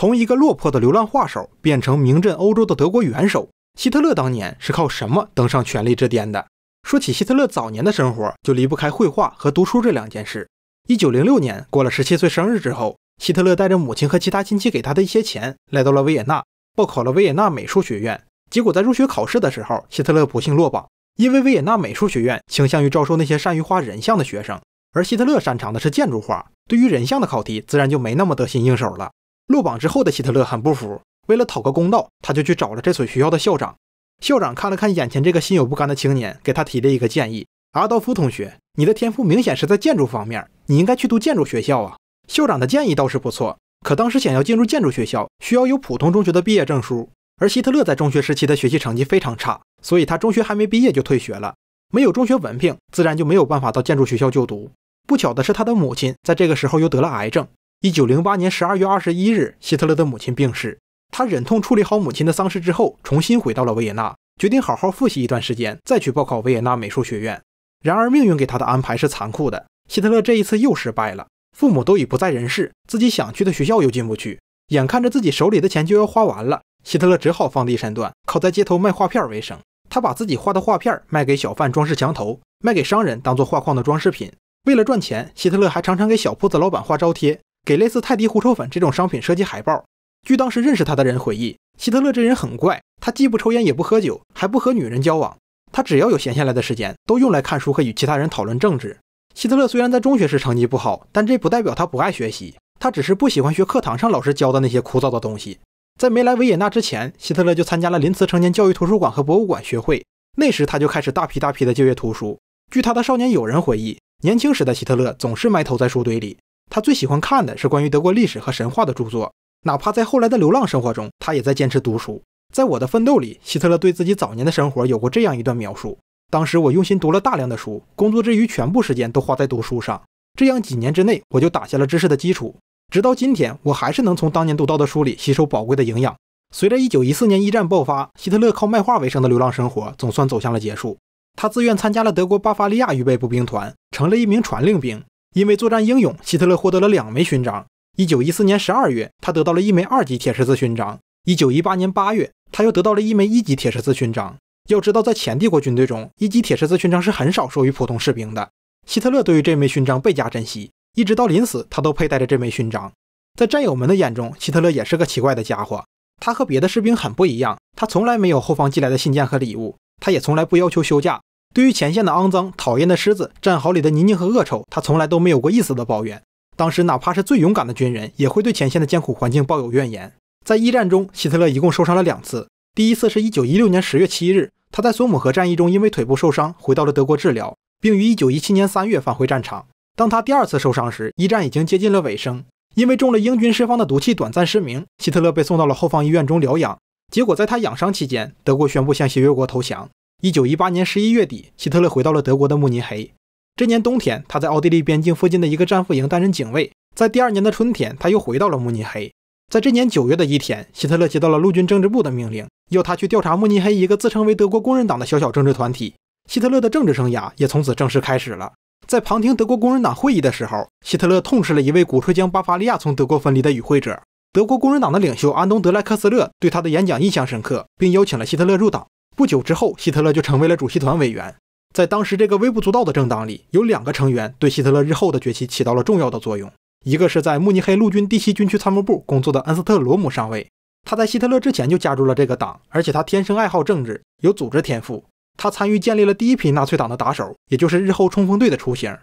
从一个落魄的流浪画手变成名震欧洲的德国元首，希特勒当年是靠什么登上权力之巅的？说起希特勒早年的生活，就离不开绘画和读书这两件事。一九零六年过了十七岁生日之后，希特勒带着母亲和其他亲戚给他的一些钱，来到了维也纳，报考了维也纳美术学院。结果在入学考试的时候，希特勒不幸落榜，因为维也纳美术学院倾向于招收那些善于画人像的学生，而希特勒擅长的是建筑画，对于人像的考题自然就没那么得心应手了。落榜之后的希特勒很不服，为了讨个公道，他就去找了这所学校的校长。校长看了看眼前这个心有不甘的青年，给他提了一个建议：“阿道夫同学，你的天赋明显是在建筑方面，你应该去读建筑学校啊。”校长的建议倒是不错，可当时想要进入建筑学校，需要有普通中学的毕业证书。而希特勒在中学时期的学习成绩非常差，所以他中学还没毕业就退学了，没有中学文凭，自然就没有办法到建筑学校就读。不巧的是，他的母亲在这个时候又得了癌症。一九零八年十二月二十一日，希特勒的母亲病逝，他忍痛处理好母亲的丧事之后，重新回到了维也纳，决定好好复习一段时间，再去报考维也纳美术学院。然而，命运给他的安排是残酷的，希特勒这一次又失败了。父母都已不在人世，自己想去的学校又进不去，眼看着自己手里的钱就要花完了，希特勒只好放低身段，靠在街头卖画片为生。他把自己画的画片卖给小贩装饰墙头，卖给商人当做画框的装饰品。为了赚钱，希特勒还常常给小铺子老板画招贴。给类似泰迪狐臭粉这种商品设计海报。据当时认识他的人回忆，希特勒这人很怪，他既不抽烟也不喝酒，还不和女人交往。他只要有闲下来的时间，都用来看书和与其他人讨论政治。希特勒虽然在中学时成绩不好，但这不代表他不爱学习，他只是不喜欢学课堂上老师教的那些枯燥的东西。在没来维也纳之前，希特勒就参加了林茨成年教育图书馆和博物馆学会，那时他就开始大批大批的借阅图书。据他的少年友人回忆，年轻时的希特勒总是埋头在书堆里。他最喜欢看的是关于德国历史和神话的著作，哪怕在后来的流浪生活中，他也在坚持读书。在我的奋斗里，希特勒对自己早年的生活有过这样一段描述：当时我用心读了大量的书，工作之余全部时间都花在读书上。这样几年之内，我就打下了知识的基础。直到今天，我还是能从当年读到的书里吸收宝贵的营养。随着1914年一战爆发，希特勒靠卖画为生的流浪生活总算走向了结束。他自愿参加了德国巴伐利亚预备步兵团，成了一名传令兵。因为作战英勇，希特勒获得了两枚勋章。一九一四年十二月，他得到了一枚二级铁十字勋章；一九一八年八月，他又得到了一枚一级铁十字勋章。要知道，在前帝国军队中，一级铁十字勋章是很少授予普通士兵的。希特勒对于这枚勋章倍加珍惜，一直到临死，他都佩戴着这枚勋章。在战友们的眼中，希特勒也是个奇怪的家伙。他和别的士兵很不一样，他从来没有后方寄来的信件和礼物，他也从来不要求休假。对于前线的肮脏、讨厌的狮子、战壕里的泥泞和恶臭，他从来都没有过一丝的抱怨。当时，哪怕是最勇敢的军人，也会对前线的艰苦环境抱有怨言。在一战中，希特勒一共受伤了两次。第一次是一九一六年十月七日，他在索姆河战役中因为腿部受伤，回到了德国治疗，并于一九一七年三月返回战场。当他第二次受伤时，一战已经接近了尾声。因为中了英军释放的毒气，短暂失明，希特勒被送到了后方医院中疗养。结果，在他养伤期间，德国宣布向协约国投降。一九一八年十一月底，希特勒回到了德国的慕尼黑。这年冬天，他在奥地利边境附近的一个战俘营担任警卫。在第二年的春天，他又回到了慕尼黑。在这年九月的一天，希特勒接到了陆军政治部的命令，要他去调查慕尼黑一个自称为德国工人党的小小政治团体。希特勒的政治生涯也从此正式开始了。在旁听德国工人党会议的时候，希特勒痛斥了一位鼓吹将巴伐利亚从德国分离的与会者。德国工人党的领袖安东·德莱克斯勒对他的演讲印象深刻，并邀请了希特勒入党。不久之后，希特勒就成为了主席团委员。在当时这个微不足道的政党里，有两个成员对希特勒日后的崛起起到了重要的作用。一个是在慕尼黑陆军第七军区参谋部工作的恩斯特·罗姆上尉，他在希特勒之前就加入了这个党，而且他天生爱好政治，有组织天赋。他参与建立了第一批纳粹党的打手，也就是日后冲锋队的雏形。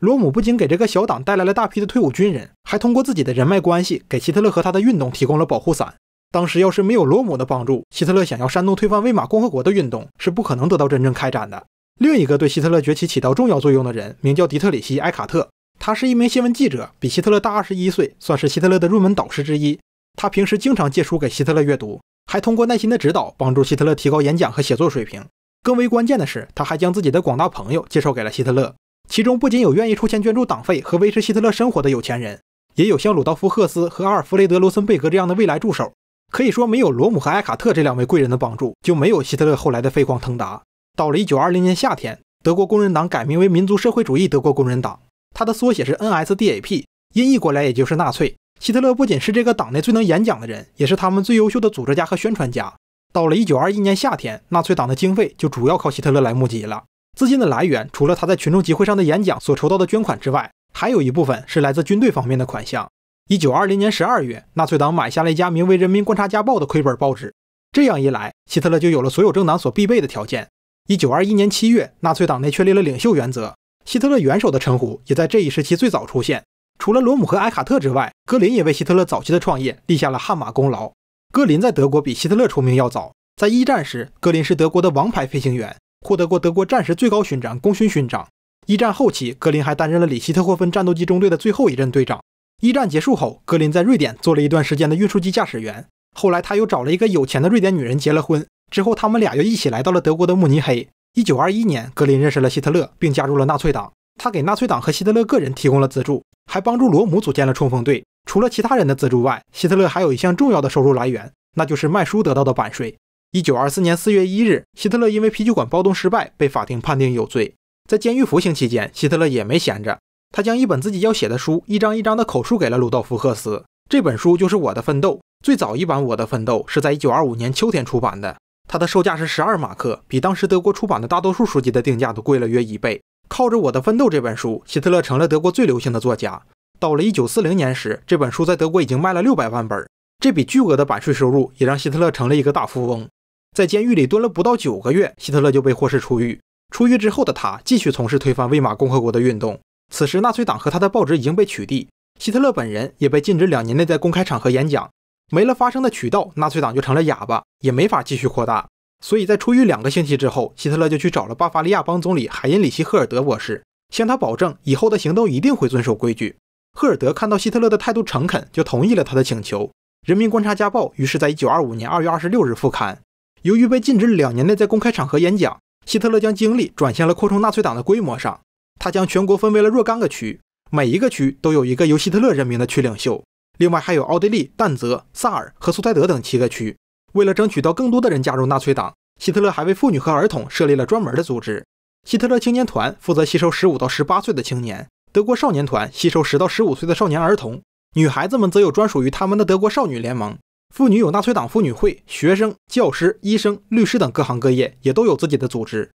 罗姆不仅给这个小党带来了大批的退伍军人，还通过自己的人脉关系给希特勒和他的运动提供了保护伞。当时要是没有罗姆的帮助，希特勒想要煽动推翻魏玛共和国的运动是不可能得到真正开展的。另一个对希特勒崛起起到重要作用的人名叫迪特里希·埃卡特，他是一名新闻记者，比希特勒大二十一岁，算是希特勒的入门导师之一。他平时经常借书给希特勒阅读，还通过耐心的指导帮助希特勒提高演讲和写作水平。更为关键的是，他还将自己的广大朋友介绍给了希特勒，其中不仅有愿意出钱捐助党费和维持希特勒生活的有钱人，也有像鲁道夫·赫斯和阿尔弗雷德·罗森贝格这样的未来助手。可以说，没有罗姆和埃卡特这两位贵人的帮助，就没有希特勒后来的飞黄腾达。到了1920年夏天，德国工人党改名为民族社会主义德国工人党，它的缩写是 NSDAP，音译过来也就是纳粹。希特勒不仅是这个党内最能演讲的人，也是他们最优秀的组织家和宣传家。到了1921年夏天，纳粹党的经费就主要靠希特勒来募集了。资金的来源除了他在群众集会上的演讲所筹到的捐款之外，还有一部分是来自军队方面的款项。一九二零年十二月，纳粹党买下了一家名为《人民观察家报》的亏本报纸。这样一来，希特勒就有了所有政党所必备的条件。一九二一年七月，纳粹党内确立了领袖原则，希特勒元首的称呼也在这一时期最早出现。除了罗姆和埃卡特之外，格林也为希特勒早期的创业立下了汗马功劳。格林在德国比希特勒出名要早，在一战时，格林是德国的王牌飞行员，获得过德国战时最高勋章——功勋勋章。一战后期，格林还担任了里希特霍芬战斗机中队的最后一任队长。一战结束后，格林在瑞典做了一段时间的运输机驾驶员。后来，他又找了一个有钱的瑞典女人结了婚。之后，他们俩又一起来到了德国的慕尼黑。一九二一年，格林认识了希特勒，并加入了纳粹党。他给纳粹党和希特勒个人提供了资助，还帮助罗姆组建了冲锋队。除了其他人的资助外，希特勒还有一项重要的收入来源，那就是卖书得到的版税。一九二四年四月一日，希特勒因为啤酒馆暴动失败被法庭判定有罪。在监狱服刑期间，希特勒也没闲着。他将一本自己要写的书一张一张的口述给了鲁道夫·赫斯。这本书就是《我的奋斗》。最早一版《我的奋斗》是在1925年秋天出版的，它的售价是十二马克，比当时德国出版的大多数书籍的定价都贵了约一倍。靠着《我的奋斗》这本书，希特勒成了德国最流行的作家。到了1940年时，这本书在德国已经卖了六百万本。这笔巨额的版税收入也让希特勒成了一个大富翁。在监狱里蹲了不到九个月，希特勒就被获释出狱。出狱之后的他继续从事推翻魏玛共和国的运动。此时，纳粹党和他的报纸已经被取缔，希特勒本人也被禁止两年内在公开场合演讲。没了发声的渠道，纳粹党就成了哑巴，也没法继续扩大。所以在出狱两个星期之后，希特勒就去找了巴伐利亚邦总理海因里希·赫尔德博士，向他保证以后的行动一定会遵守规矩。赫尔德看到希特勒的态度诚恳，就同意了他的请求。《人民观察家报》于是在1925年2月26日复刊。由于被禁止两年内在公开场合演讲，希特勒将精力转向了扩充纳粹党的规模上。他将全国分为了若干个区，每一个区都有一个由希特勒任命的区领袖。另外还有奥地利、淡泽、萨尔和苏泰德等七个区。为了争取到更多的人加入纳粹党，希特勒还为妇女和儿童设立了专门的组织。希特勒青年团负责吸收15到18岁的青年，德国少年团吸收10到15岁的少年儿童，女孩子们则有专属于他们的德国少女联盟。妇女有纳粹党妇女会，学生、教师、医生、律师等各行各业也都有自己的组织。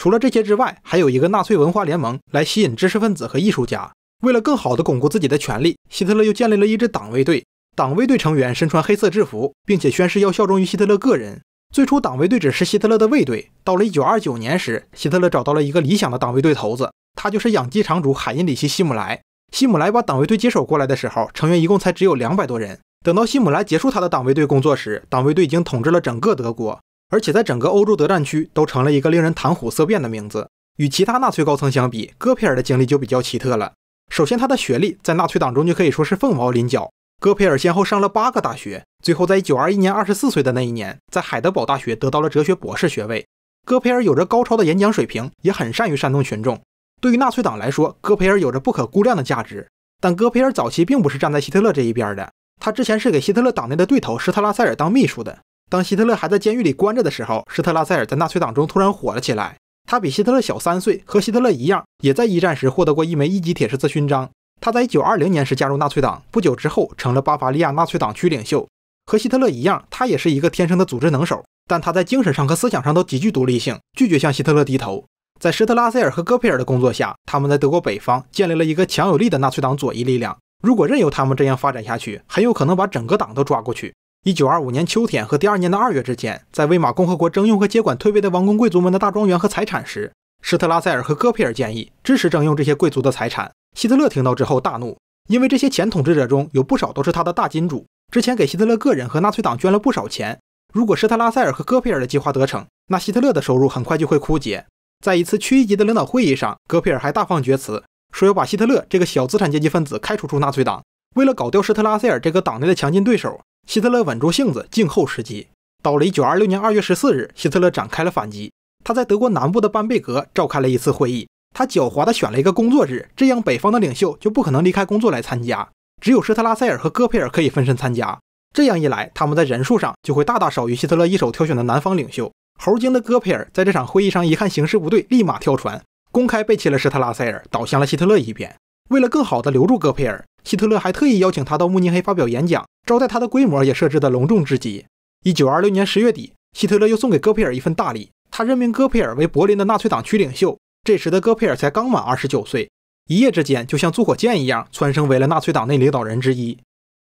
除了这些之外，还有一个纳粹文化联盟来吸引知识分子和艺术家。为了更好地巩固自己的权利，希特勒又建立了一支党卫队。党卫队成员身穿黑色制服，并且宣誓要效忠于希特勒个人。最初，党卫队只是希特勒的卫队。到了1929年时，希特勒找到了一个理想的党卫队头子，他就是养鸡场主海因里希·希姆莱。希姆莱把党卫队接手过来的时候，成员一共才只有两百多人。等到希姆莱结束他的党卫队工作时，党卫队已经统治了整个德国。而且在整个欧洲德战区都成了一个令人谈虎色变的名字。与其他纳粹高层相比，戈培尔的经历就比较奇特了。首先，他的学历在纳粹党中就可以说是凤毛麟角。戈培尔先后上了八个大学，最后在1921年24岁的那一年，在海德堡大学得到了哲学博士学位。戈培尔有着高超的演讲水平，也很善于煽动群众。对于纳粹党来说，戈培尔有着不可估量的价值。但戈培尔早期并不是站在希特勒这一边的，他之前是给希特勒党内的对头施特拉塞尔当秘书的。当希特勒还在监狱里关着的时候，施特拉塞尔在纳粹党中突然火了起来。他比希特勒小三岁，和希特勒一样，也在一战时获得过一枚一级铁十字勋章。他在1920年时加入纳粹党，不久之后成了巴伐利亚纳粹党区领袖。和希特勒一样，他也是一个天生的组织能手。但他在精神上和思想上都极具独立性，拒绝向希特勒低头。在施特拉塞尔和戈培尔的工作下，他们在德国北方建立了一个强有力的纳粹党左翼力量。如果任由他们这样发展下去，很有可能把整个党都抓过去。一九二五年秋天和第二年的二月之间，在魏玛共和国征用和接管退位的王公贵族们的大庄园和财产时，施特拉塞尔和戈佩尔建议支持征用这些贵族的财产。希特勒听到之后大怒，因为这些前统治者中有不少都是他的大金主，之前给希特勒个人和纳粹党捐了不少钱。如果施特拉塞尔和戈佩尔的计划得逞，那希特勒的收入很快就会枯竭。在一次区一级的领导会议上，戈佩尔还大放厥词，说要把希特勒这个小资产阶级分子开除出纳粹党，为了搞掉施特拉塞尔这个党内的强劲对手。希特勒稳住性子，静候时机。到了1926年2月14日，希特勒展开了反击。他在德国南部的班贝格召开了一次会议。他狡猾地选了一个工作日，这样北方的领袖就不可能离开工作来参加，只有施特拉塞尔和戈培尔可以分身参加。这样一来，他们在人数上就会大大少于希特勒一手挑选的南方领袖。猴精的戈培尔在这场会议上一看形势不对，立马跳船，公开背弃了施特拉塞尔，倒向了希特勒一边。为了更好地留住戈培尔，希特勒还特意邀请他到慕尼黑发表演讲，招待他的规模也设置得隆重至极。一九二六年十月底，希特勒又送给戈培尔一份大礼，他任命戈培尔为柏林的纳粹党区领袖。这时的戈培尔才刚满二十九岁，一夜之间就像坐火箭一样，蹿升为了纳粹党内领导人之一。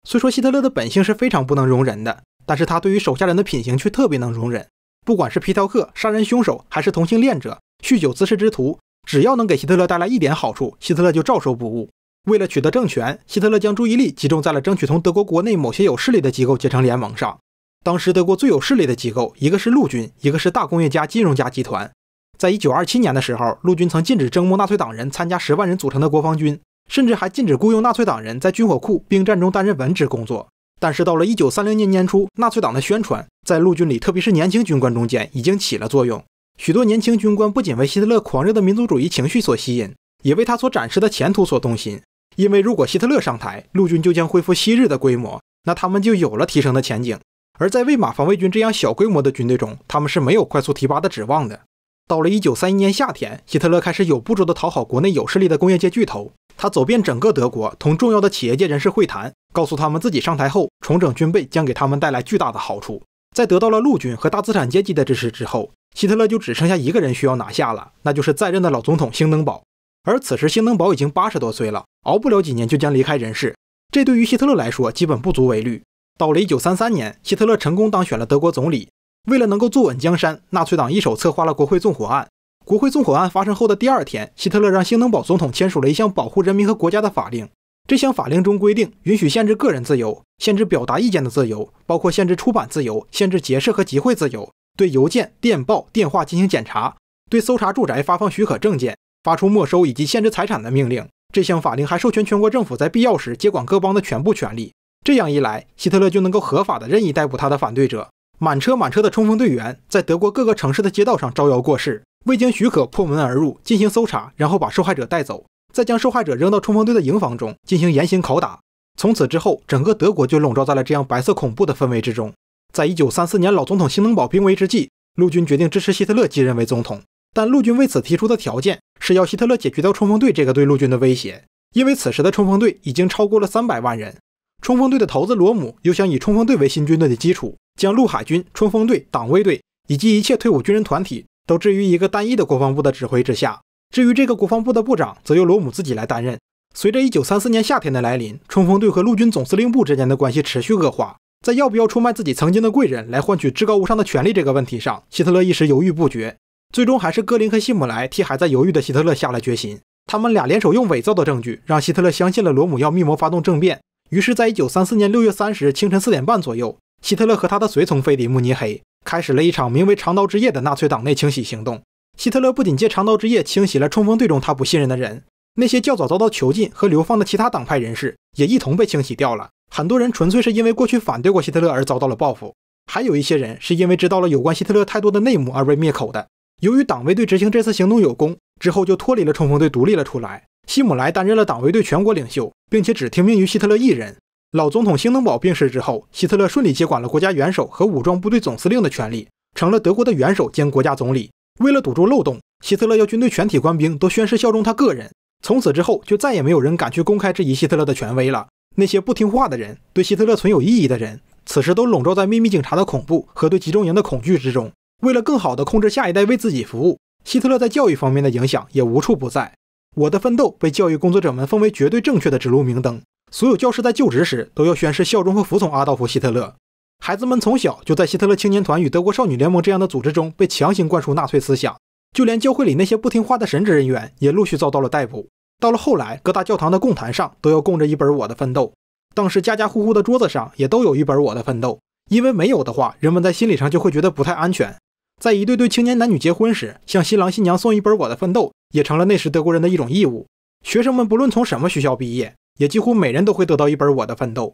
虽说希特勒的本性是非常不能容忍的，但是他对于手下人的品行却特别能容忍，不管是皮条客、杀人凶手，还是同性恋者、酗酒滋事之徒。只要能给希特勒带来一点好处，希特勒就照收不误。为了取得政权，希特勒将注意力集中在了争取从德国国内某些有势力的机构结成联盟上。当时，德国最有势力的机构一个是陆军，一个是大工业家、金融家集团。在1927年的时候，陆军曾禁止征募纳粹党人参加十万人组成的国防军，甚至还禁止雇佣纳粹党人在军火库、兵站中担任文职工作。但是，到了1930年年初，纳粹党的宣传在陆军里，特别是年轻军官中间已经起了作用。许多年轻军官不仅为希特勒狂热的民族主义情绪所吸引，也为他所展示的前途所动心。因为如果希特勒上台，陆军就将恢复昔日的规模，那他们就有了提升的前景。而在魏玛防卫军这样小规模的军队中，他们是没有快速提拔的指望的。到了一九三一年夏天，希特勒开始有步骤地讨好国内有势力的工业界巨头，他走遍整个德国，同重要的企业界人士会谈，告诉他们自己上台后重整军备将给他们带来巨大的好处。在得到了陆军和大资产阶级的支持之后，希特勒就只剩下一个人需要拿下了，那就是在任的老总统兴登堡。而此时，兴登堡已经八十多岁了，熬不了几年就将离开人世。这对于希特勒来说，基本不足为虑。到了一九三三年，希特勒成功当选了德国总理。为了能够坐稳江山，纳粹党一手策划了国会纵火案。国会纵火案发生后的第二天，希特勒让兴登堡总统签署了一项保护人民和国家的法令。这项法令中规定，允许限制个人自由、限制表达意见的自由，包括限制出版自由、限制结社和集会自由。对邮件、电报、电话进行检查；对搜查住宅发放许可证件，发出没收以及限制财产的命令。这项法令还授权全国政府在必要时接管各邦的全部权利。这样一来，希特勒就能够合法的任意逮捕他的反对者。满车满车的冲锋队员在德国各个城市的街道上招摇过市，未经许可破门而入进行搜查，然后把受害者带走，再将受害者扔到冲锋队的营房中进行严刑拷打。从此之后，整个德国就笼罩在了这样白色恐怖的氛围之中。在一九三四年老总统兴登堡病危之际，陆军决定支持希特勒继任为总统。但陆军为此提出的条件是要希特勒解决掉冲锋队这个对陆军的威胁，因为此时的冲锋队已经超过了三百万人。冲锋队的头子罗姆又想以冲锋队为新军队的基础，将陆海军、冲锋队、党卫队以及一切退伍军人团体都置于一个单一的国防部的指挥之下。至于这个国防部的部长，则由罗姆自己来担任。随着一九三四年夏天的来临，冲锋队和陆军总司令部之间的关系持续恶化。在要不要出卖自己曾经的贵人来换取至高无上的权利这个问题上，希特勒一时犹豫不决。最终，还是戈林和希姆莱替还在犹豫的希特勒下了决心。他们俩联手用伪造的证据，让希特勒相信了罗姆要密谋发动政变。于是，在一九三四年六月三十清晨四点半左右，希特勒和他的随从飞抵慕尼黑，开始了一场名为“长刀之夜”的纳粹党内清洗行动。希特勒不仅借“长刀之夜”清洗了冲锋队中他不信任的人，那些较早遭到囚禁和流放的其他党派人士也一同被清洗掉了。很多人纯粹是因为过去反对过希特勒而遭到了报复，还有一些人是因为知道了有关希特勒太多的内幕而被灭口的。由于党卫队执行这次行动有功，之后就脱离了冲锋队，独立了出来。希姆莱担任了党卫队全国领袖，并且只听命于希特勒一人。老总统兴登堡病逝之后，希特勒顺利接管了国家元首和武装部队总司令的权利，成了德国的元首兼国家总理。为了堵住漏洞，希特勒要军队全体官兵都宣誓效忠他个人，从此之后就再也没有人敢去公开质疑希特勒的权威了。那些不听话的人，对希特勒存有异议的人，此时都笼罩在秘密警察的恐怖和对集中营的恐惧之中。为了更好地控制下一代为自己服务，希特勒在教育方面的影响也无处不在。我的奋斗被教育工作者们奉为绝对正确的指路明灯。所有教师在就职时都要宣誓效忠和服从阿道夫·希特勒。孩子们从小就在希特勒青年团与德国少女联盟这样的组织中被强行灌输纳粹思想。就连教会里那些不听话的神职人员也陆续遭到了逮捕。到了后来，各大教堂的供坛上都要供着一本《我的奋斗》。当时家家户户的桌子上也都有一本《我的奋斗》，因为没有的话，人们在心理上就会觉得不太安全。在一对对青年男女结婚时，向新郎新娘送一本《我的奋斗》，也成了那时德国人的一种义务。学生们不论从什么学校毕业，也几乎每人都会得到一本《我的奋斗》。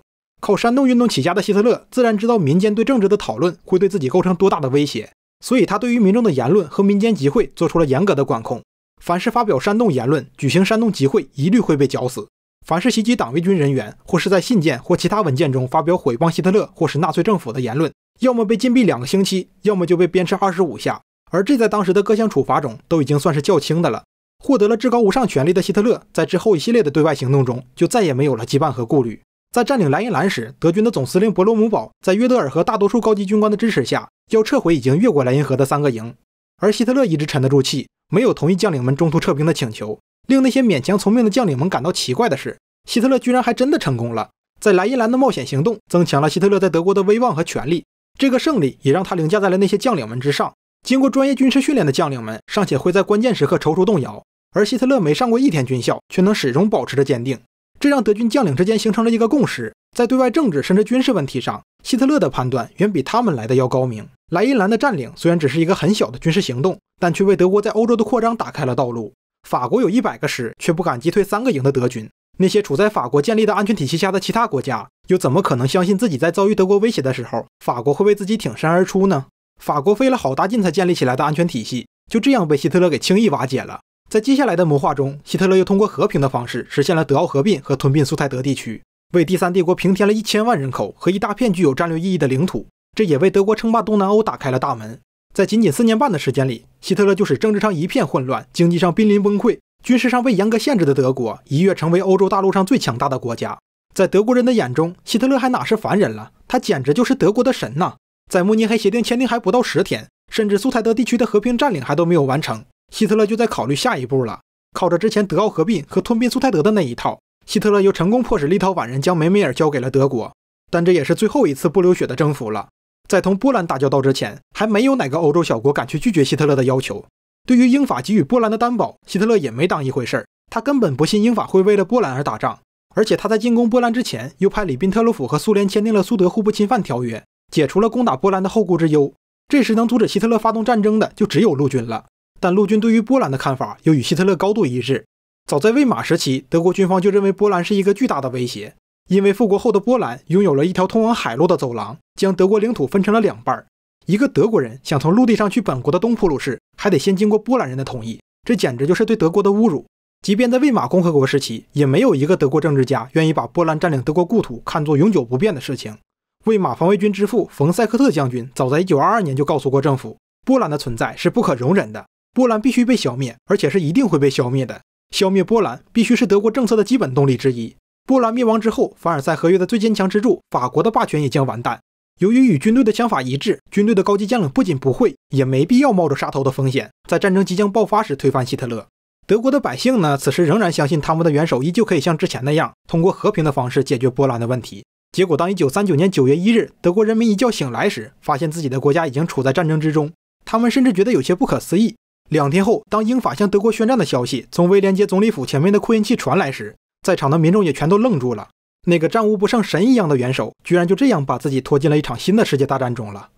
靠煽动运动起家的希特勒，自然知道民间对政治的讨论会对自己构成多大的威胁，所以他对于民众的言论和民间集会做出了严格的管控。凡是发表煽动言论、举行煽动集会，一律会被绞死；凡是袭击党卫军人员，或是在信件或其他文件中发表毁谤希特勒或是纳粹政府的言论，要么被禁闭两个星期，要么就被鞭笞二十五下。而这在当时的各项处罚中都已经算是较轻的了。获得了至高无上权力的希特勒，在之后一系列的对外行动中，就再也没有了羁绊和顾虑。在占领莱茵兰时，德军的总司令伯罗姆堡在约德尔和大多数高级军官的支持下，要撤回已经越过莱茵河的三个营。而希特勒一直沉得住气，没有同意将领们中途撤兵的请求，令那些勉强从命的将领们感到奇怪的是，希特勒居然还真的成功了。在莱茵兰的冒险行动增强了希特勒在德国的威望和权力，这个胜利也让他凌驾在了那些将领们之上。经过专业军事训练的将领们尚且会在关键时刻踌躇动摇，而希特勒没上过一天军校，却能始终保持着坚定，这让德军将领之间形成了一个共识，在对外政治甚至军事问题上。希特勒的判断远比他们来的要高明。莱茵兰的占领虽然只是一个很小的军事行动，但却为德国在欧洲的扩张打开了道路。法国有一百个师，却不敢击退三个营的德军。那些处在法国建立的安全体系下的其他国家，又怎么可能相信自己在遭遇德国威胁的时候，法国会为自己挺身而出呢？法国费了好大劲才建立起来的安全体系，就这样被希特勒给轻易瓦解了。在接下来的谋划中，希特勒又通过和平的方式实现了德奥合并和吞并苏台德地区。为第三帝国平添了一千万人口和一大片具有战略意义的领土，这也为德国称霸东南欧打开了大门。在仅仅四年半的时间里，希特勒就使政治上一片混乱、经济上濒临崩溃、军事上被严格限制的德国一跃成为欧洲大陆上最强大的国家。在德国人的眼中，希特勒还哪是凡人了？他简直就是德国的神呐！在《慕尼黑协定》签订还不到十天，甚至苏台德地区的和平占领还都没有完成，希特勒就在考虑下一步了，靠着之前德奥合并和吞并苏台德的那一套。希特勒又成功迫使立陶宛人将梅梅尔交给了德国，但这也是最后一次不流血的征服了。在同波兰打交道之前，还没有哪个欧洲小国敢去拒绝希特勒的要求。对于英法给予波兰的担保，希特勒也没当一回事，他根本不信英法会为了波兰而打仗。而且他在进攻波兰之前，又派里宾特洛甫和苏联签订了苏德互不侵犯条约，解除了攻打波兰的后顾之忧。这时能阻止希特勒发动战争的，就只有陆军了。但陆军对于波兰的看法，又与希特勒高度一致。早在魏玛时期，德国军方就认为波兰是一个巨大的威胁，因为复国后的波兰拥有了一条通往海路的走廊，将德国领土分成了两半。一个德国人想从陆地上去本国的东普鲁士，还得先经过波兰人的同意，这简直就是对德国的侮辱。即便在魏玛共和国时期，也没有一个德国政治家愿意把波兰占领德国故土看作永久不变的事情。魏玛防卫军之父冯塞克特将军早在1922年就告诉过政府，波兰的存在是不可容忍的，波兰必须被消灭，而且是一定会被消灭的。消灭波兰必须是德国政策的基本动力之一。波兰灭亡之后，凡尔赛合约的最坚强支柱——法国的霸权也将完蛋。由于与军队的想法一致，军队的高级将领不仅不会，也没必要冒着杀头的风险，在战争即将爆发时推翻希特勒。德国的百姓呢？此时仍然相信他们的元首依旧可以像之前那样，通过和平的方式解决波兰的问题。结果，当1939年9月1日德国人民一觉醒来时，发现自己的国家已经处在战争之中，他们甚至觉得有些不可思议。两天后，当英法向德国宣战的消息从威廉街总理府前面的扩音器传来时，在场的民众也全都愣住了。那个战无不胜神一样的元首，居然就这样把自己拖进了一场新的世界大战中了。